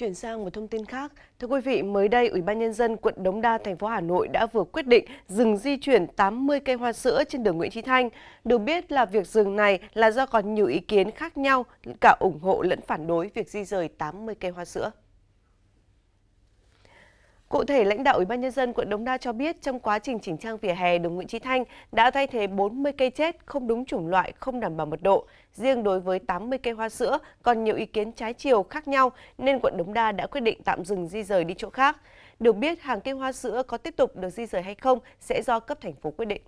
Chuyển sang một thông tin khác, thưa quý vị, mới đây Ủy ban nhân dân quận Đống Đa thành phố Hà Nội đã vừa quyết định dừng di chuyển 80 cây hoa sữa trên đường Nguyễn Chí Thanh. Được biết là việc dừng này là do còn nhiều ý kiến khác nhau cả ủng hộ lẫn phản đối việc di rời 80 cây hoa sữa. Cụ thể, lãnh đạo Ủy ban Nhân dân quận Đống Đa cho biết trong quá trình chỉnh trang vỉa hè đường Nguyễn Trí Thanh đã thay thế 40 cây chết không đúng chủng loại, không đảm bảo mật độ. Riêng đối với 80 cây hoa sữa còn nhiều ý kiến trái chiều khác nhau nên quận Đống Đa đã quyết định tạm dừng di rời đi chỗ khác. Được biết, hàng cây hoa sữa có tiếp tục được di rời hay không sẽ do cấp thành phố quyết định.